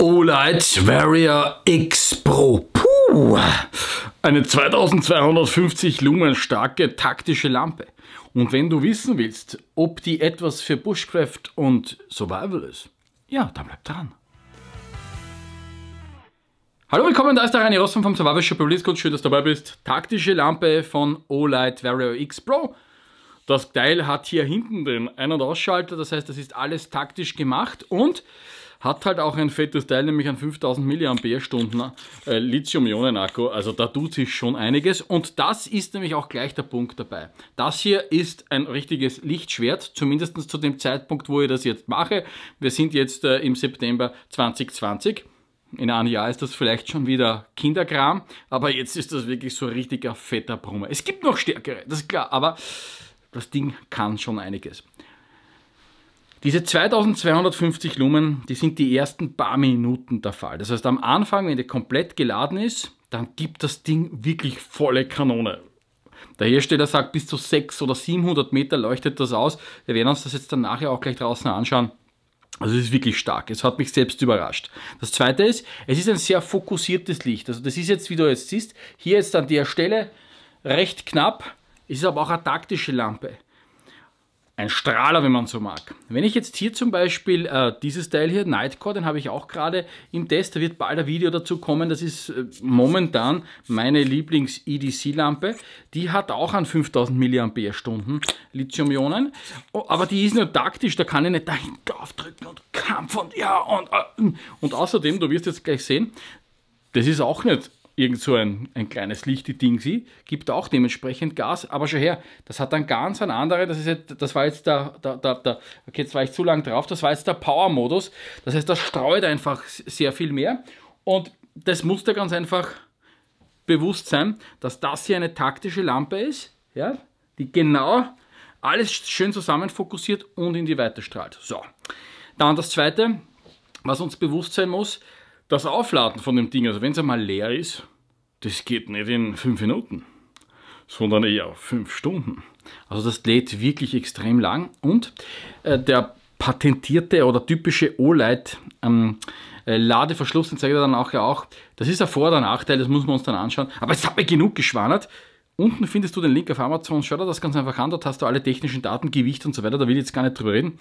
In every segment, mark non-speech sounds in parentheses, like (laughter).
Olight Warrior X Pro. Puh! Eine 2250 Lumen starke taktische Lampe. Und wenn du wissen willst, ob die etwas für Bushcraft und Survival ist, ja, dann bleib dran. Hallo, willkommen, da ist der René Rossmann vom Survival Shop Coach. Schön, dass du dabei bist. Taktische Lampe von Olight Warrior X Pro. Das Teil hat hier hinten den Ein- und Ausschalter, das heißt, das ist alles taktisch gemacht und hat halt auch ein fettes Teil, nämlich ein 5000 mAh Lithium-Ionen-Akku. Also da tut sich schon einiges. Und das ist nämlich auch gleich der Punkt dabei. Das hier ist ein richtiges Lichtschwert, zumindest zu dem Zeitpunkt, wo ich das jetzt mache. Wir sind jetzt äh, im September 2020. In einem Jahr ist das vielleicht schon wieder Kinderkram, aber jetzt ist das wirklich so ein richtiger fetter Brummer. Es gibt noch stärkere, das ist klar, aber das Ding kann schon einiges. Diese 2250 Lumen, die sind die ersten paar Minuten der Fall. Das heißt, am Anfang, wenn die komplett geladen ist, dann gibt das Ding wirklich volle Kanone. Der Hersteller sagt, bis zu 600 oder 700 Meter leuchtet das aus. Wir werden uns das jetzt dann nachher auch gleich draußen anschauen. Also es ist wirklich stark. Es hat mich selbst überrascht. Das zweite ist, es ist ein sehr fokussiertes Licht. Also das ist jetzt, wie du jetzt siehst, hier jetzt an der Stelle recht knapp. Es ist aber auch eine taktische Lampe ein Strahler, wenn man so mag. Wenn ich jetzt hier zum Beispiel äh, dieses Teil hier, Nightcore, den habe ich auch gerade im Test, da wird bald ein Video dazu kommen, das ist äh, momentan meine Lieblings-EDC-Lampe. Die hat auch an 5000 mAh Lithium-Ionen, oh, aber die ist nur taktisch, da kann ich nicht dahinter aufdrücken und Kampf und ja und, äh, und außerdem, du wirst jetzt gleich sehen, das ist auch nicht irgend so ein, ein kleines Ding sie, gibt auch dementsprechend Gas, aber schon her, das hat dann ganz ein anderer, das, ist jetzt, das war jetzt der, der, der, der, okay, jetzt war ich zu lang drauf, das war jetzt der Power-Modus, das heißt, das streut einfach sehr viel mehr und das muss da ganz einfach bewusst sein, dass das hier eine taktische Lampe ist, ja, die genau alles schön zusammen fokussiert und in die Weite strahlt. So, dann das zweite, was uns bewusst sein muss, das Aufladen von dem Ding, also wenn es einmal leer ist, das geht nicht in fünf Minuten, sondern eher fünf Stunden. Also das lädt wirklich extrem lang und äh, der patentierte oder typische OLED ähm, äh, Ladeverschluss, den zeige ich dann auch, ja auch. Das ist ein Vor- oder Nachteil, das muss man uns dann anschauen. Aber es hat mir genug geschwannert. Unten findest du den Link auf Amazon, schau dir das ganz einfach an, dort hast du alle technischen Daten, Gewicht und so weiter, da will ich jetzt gar nicht drüber reden.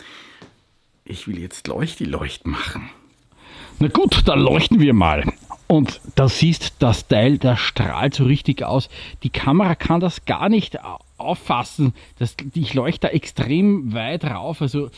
Ich will jetzt Leuchti-Leucht machen. Na gut, dann leuchten wir mal. Und da siehst das Teil, da strahlt so richtig aus. Die Kamera kann das gar nicht auffassen. Das, ich leuchte da extrem weit rauf. Also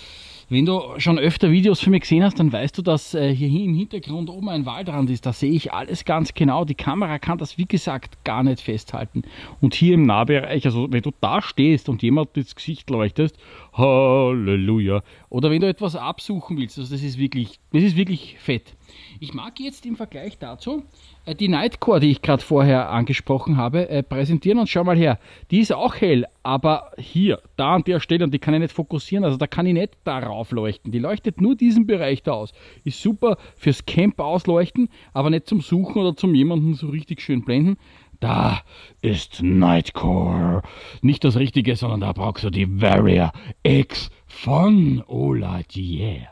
wenn du schon öfter Videos von mir gesehen hast, dann weißt du, dass äh, hier im Hintergrund oben ein Waldrand ist. Da sehe ich alles ganz genau. Die Kamera kann das, wie gesagt, gar nicht festhalten. Und hier im Nahbereich, also wenn du da stehst und jemand ins Gesicht leuchtest, Halleluja. Oder wenn du etwas absuchen willst, also das ist wirklich, das ist wirklich fett. Ich mag jetzt im Vergleich dazu äh, die Nightcore, die ich gerade vorher angesprochen habe, äh, präsentieren und schau mal her. Die ist auch hell, aber hier, da an der Stelle, und die kann ich nicht fokussieren, also da kann ich nicht darauf leuchten. Die leuchtet nur diesen Bereich da aus. Ist super fürs Camp ausleuchten, aber nicht zum Suchen oder zum jemanden so richtig schön blenden. Da ist Nightcore. Nicht das Richtige, sondern da brauchst du die Varia X von Ola yeah.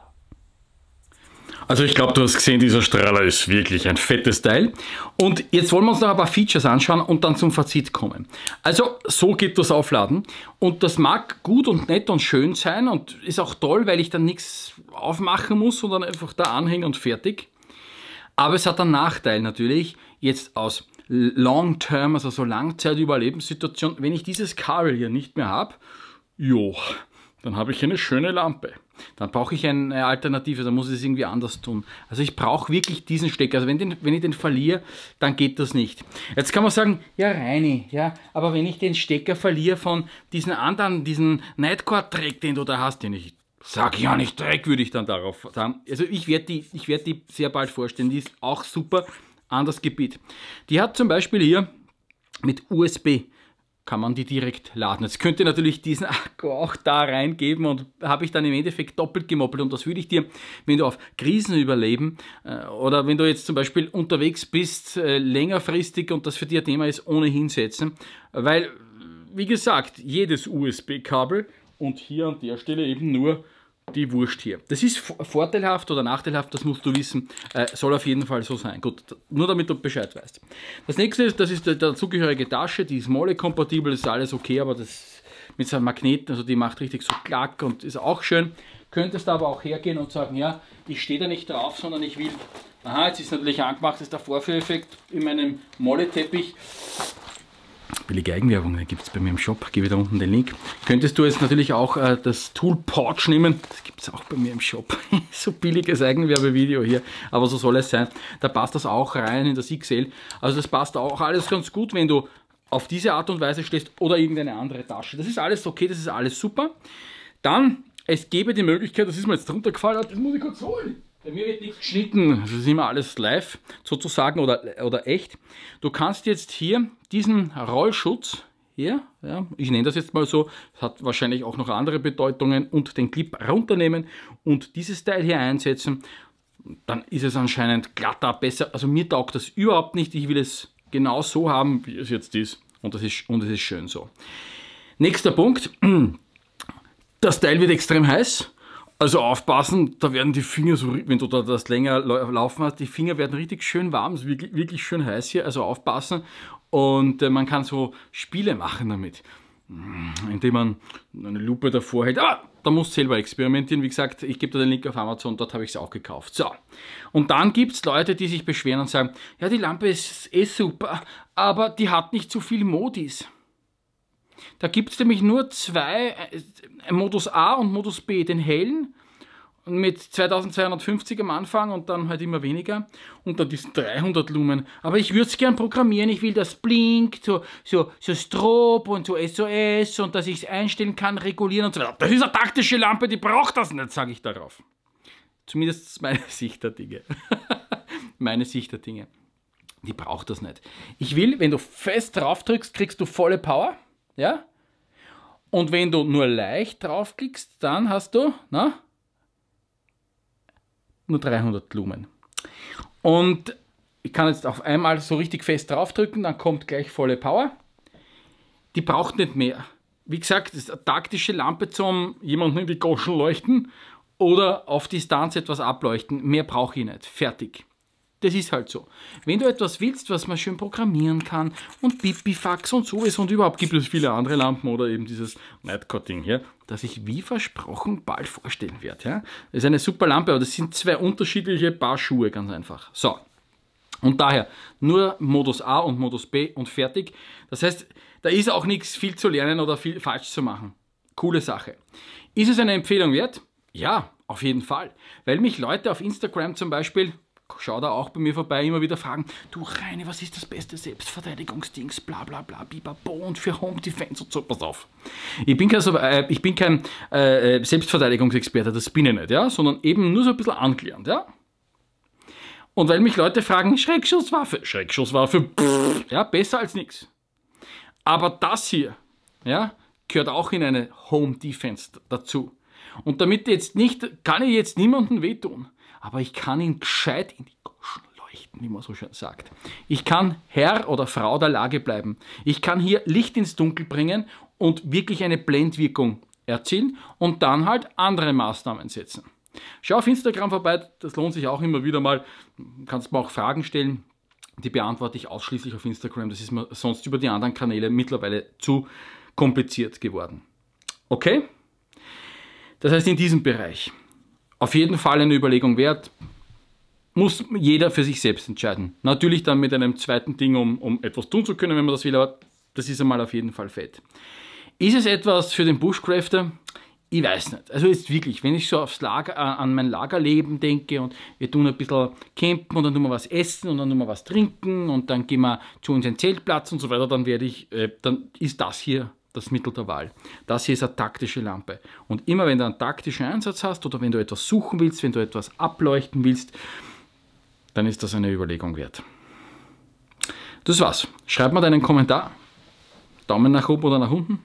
Also ich glaube, du hast gesehen, dieser Strahler ist wirklich ein fettes Teil. Und jetzt wollen wir uns noch ein paar Features anschauen und dann zum Fazit kommen. Also so geht das Aufladen und das mag gut und nett und schön sein und ist auch toll, weil ich dann nichts aufmachen muss, sondern einfach da anhängen und fertig. Aber es hat einen Nachteil natürlich, jetzt aus Long-Term, also so Langzeitüberlebenssituation, wenn ich dieses Kabel hier nicht mehr habe, jo, dann habe ich eine schöne Lampe. Dann brauche ich eine Alternative, dann muss ich es irgendwie anders tun. Also ich brauche wirklich diesen Stecker. Also wenn, den, wenn ich den verliere, dann geht das nicht. Jetzt kann man sagen, ja Reini, ja, aber wenn ich den Stecker verliere von diesen anderen, diesen nightcore track den du da hast, den ich Sag ja nicht Dreck, würde ich dann darauf sagen. Also ich werde die, werd die sehr bald vorstellen. Die ist auch super an das Gebiet. Die hat zum Beispiel hier mit USB kann man die direkt laden. Jetzt könnt ihr natürlich diesen Akku auch da reingeben und habe ich dann im Endeffekt doppelt gemoppelt. Und das würde ich dir, wenn du auf Krisen überleben äh, oder wenn du jetzt zum Beispiel unterwegs bist, äh, längerfristig und das für dir Thema ist, ohnehin setzen. Weil, wie gesagt, jedes USB-Kabel und hier an der Stelle eben nur die Wurst hier. Das ist vorteilhaft oder nachteilhaft, das musst du wissen, äh, soll auf jeden Fall so sein. Gut, nur damit du Bescheid weißt. Das nächste ist, das ist der, dazugehörige Tasche, die ist Molle-kompatibel, ist alles okay, aber das mit seinem Magneten, also die macht richtig so klack und ist auch schön. Könntest du aber auch hergehen und sagen, ja, ich stehe da nicht drauf, sondern ich will, aha, jetzt ist natürlich angemacht, das ist der Vorführeffekt in meinem Molle-Teppich billige Eigenwerbung, gibt es bei mir im Shop, gebe ich da unten den Link. Könntest du jetzt natürlich auch äh, das Tool Porch nehmen, das gibt es auch bei mir im Shop, (laughs) so billiges Eigenwerbevideo hier, aber so soll es sein. Da passt das auch rein in das XL, also das passt auch alles ganz gut, wenn du auf diese Art und Weise stehst oder irgendeine andere Tasche. Das ist alles okay, das ist alles super. Dann, es gäbe die Möglichkeit, das ist mir jetzt drunter gefallen, das muss ich kurz holen. Bei mir wird nichts geschnitten, das ist immer alles live sozusagen oder, oder echt. Du kannst jetzt hier diesen Rollschutz hier, ja, ich nenne das jetzt mal so, hat wahrscheinlich auch noch andere Bedeutungen und den Clip runternehmen und dieses Teil hier einsetzen, dann ist es anscheinend glatter, besser. Also mir taugt das überhaupt nicht, ich will es genau so haben, wie es jetzt ist und es ist, ist schön so. Nächster Punkt, das Teil wird extrem heiß also aufpassen, da werden die Finger so, wenn du da das länger laufen hast, die Finger werden richtig schön warm, ist wirklich, wirklich schön heiß hier, also aufpassen. Und äh, man kann so Spiele machen damit, mhm, indem man eine Lupe davor hält. Ah, da musst du selber experimentieren. Wie gesagt, ich gebe dir den Link auf Amazon, dort habe ich es auch gekauft. So, und dann gibt es Leute, die sich beschweren und sagen, ja, die Lampe ist eh super, aber die hat nicht so viel Modis. Da gibt es nämlich nur zwei, äh, Modus A und Modus B, den hellen mit 2250 am Anfang und dann halt immer weniger und dann diesen 300 Lumen. Aber ich würde es gern programmieren, ich will, das blinkt, so, so, so Strob und so SOS und dass ich es einstellen kann, regulieren und so weiter. Das ist eine taktische Lampe, die braucht das nicht, sage ich darauf. Zumindest meine (laughs) Sicht der Dinge. (laughs) meine Sicht der Dinge. Die braucht das nicht. Ich will, wenn du fest drauf drückst, kriegst du volle Power ja? Und wenn du nur leicht draufklickst, dann hast du, na, nur 300 Lumen. Und ich kann jetzt auf einmal so richtig fest draufdrücken, dann kommt gleich volle Power. Die braucht nicht mehr. Wie gesagt, das ist eine taktische Lampe zum jemanden in die Goschen leuchten oder auf Distanz etwas ableuchten. Mehr brauche ich nicht. Fertig. Das ist halt so. Wenn du etwas willst, was man schön programmieren kann und Pipifax und sowieso und überhaupt gibt es viele andere Lampen oder eben dieses Nightcutting hier, das ich wie versprochen bald vorstellen werde. Ja? Das ist eine super Lampe, aber das sind zwei unterschiedliche Paar Schuhe, ganz einfach. So. Und daher nur Modus A und Modus B und fertig. Das heißt, da ist auch nichts viel zu lernen oder viel falsch zu machen. Coole Sache. Ist es eine Empfehlung wert? Ja, auf jeden Fall. Weil mich Leute auf Instagram zum Beispiel schau da auch bei mir vorbei, immer wieder fragen, du Reine, was ist das beste Selbstverteidigungsdings, bla bla bla, bibabo und für Home Defense und so, pass auf. Ich bin kein, äh, ich bin kein äh, äh, Selbstverteidigungsexperte, das bin ich nicht, ja, sondern eben nur so ein bisschen anklärend, ja. Und weil mich Leute fragen, Schreckschusswaffe, Schreckschusswaffe, pff, ja, besser als nichts. Aber das hier, ja, gehört auch in eine Home Defense dazu. Und damit jetzt nicht, kann ich jetzt niemandem wehtun aber ich kann ihn gescheit in die Goschen leuchten, wie man so schön sagt. Ich kann Herr oder Frau der Lage bleiben. Ich kann hier Licht ins Dunkel bringen und wirklich eine Blendwirkung erzielen und dann halt andere Maßnahmen setzen. Schau auf Instagram vorbei, das lohnt sich auch immer wieder mal. Du Kannst mir auch Fragen stellen, die beantworte ich ausschließlich auf Instagram. Das ist mir sonst über die anderen Kanäle mittlerweile zu kompliziert geworden. Okay? Das heißt in diesem Bereich auf jeden Fall eine Überlegung wert. Muss jeder für sich selbst entscheiden. Natürlich dann mit einem zweiten Ding, um, um etwas tun zu können, wenn man das will, aber das ist einmal auf jeden Fall fett. Ist es etwas für den Bushcrafter? Ich weiß nicht. Also jetzt wirklich, wenn ich so aufs Lager, äh, an mein Lagerleben denke und wir tun ein bisschen campen und dann tun wir was essen und dann tun wir was trinken und dann gehen wir zu unserem Zeltplatz und so weiter, dann werde ich, äh, dann ist das hier das Mittel der Wahl. Das hier ist eine taktische Lampe. Und immer wenn du einen taktischen Einsatz hast oder wenn du etwas suchen willst, wenn du etwas ableuchten willst, dann ist das eine Überlegung wert. Das war's. Schreib mal deinen Kommentar. Daumen nach oben oder nach unten.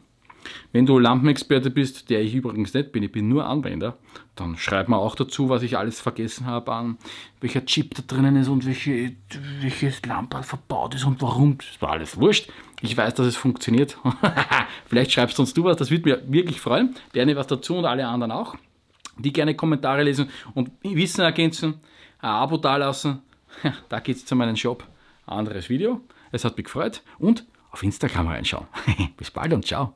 Wenn du Lampenexperte bist, der ich übrigens nicht bin, ich bin nur Anwender, dann schreib mal auch dazu, was ich alles vergessen habe an, welcher Chip da drinnen ist und welche, welches Lampe verbaut ist und warum. Das war alles wurscht. Ich weiß, dass es funktioniert. (laughs) Vielleicht schreibst sonst du was, das würde mir wirklich freuen. Gerne was dazu und alle anderen auch, die gerne Kommentare lesen und Wissen ergänzen, ein Abo dalassen. da geht es zu meinem Shop. Anderes Video. Es hat mich gefreut und auf Instagram reinschauen. (laughs) Bis bald und ciao.